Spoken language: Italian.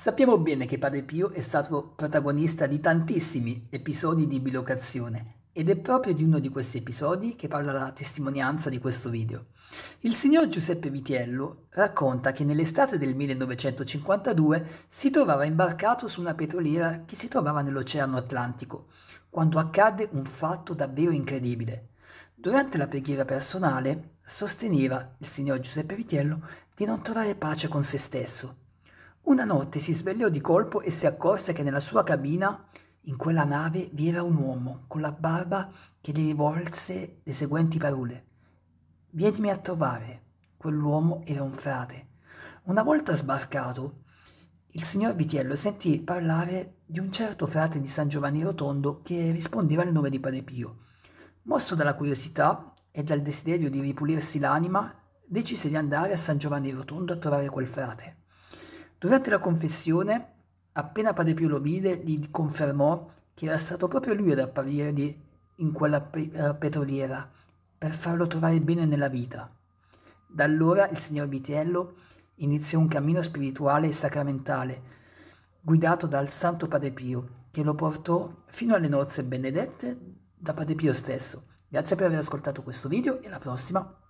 Sappiamo bene che Padre Pio è stato protagonista di tantissimi episodi di bilocazione ed è proprio di uno di questi episodi che parla la testimonianza di questo video. Il signor Giuseppe Vitiello racconta che nell'estate del 1952 si trovava imbarcato su una petroliera che si trovava nell'Oceano Atlantico, quando accadde un fatto davvero incredibile. Durante la preghiera personale sosteneva il signor Giuseppe Vitiello di non trovare pace con se stesso una notte si svegliò di colpo e si accorse che nella sua cabina, in quella nave, vi era un uomo con la barba che gli rivolse le seguenti parole. Vienimi a trovare. Quell'uomo era un frate. Una volta sbarcato, il signor Vitiello sentì parlare di un certo frate di San Giovanni Rotondo che rispondeva al nome di Padre Pio. Mosso dalla curiosità e dal desiderio di ripulirsi l'anima, decise di andare a San Giovanni Rotondo a trovare quel frate. Durante la confessione, appena Padre Pio lo vide, gli confermò che era stato proprio lui ad apparirgli in quella eh, petroliera per farlo trovare bene nella vita. Da allora il signor Vitiello iniziò un cammino spirituale e sacramentale, guidato dal Santo Padre Pio, che lo portò fino alle nozze benedette da Padre Pio stesso. Grazie per aver ascoltato questo video e alla prossima!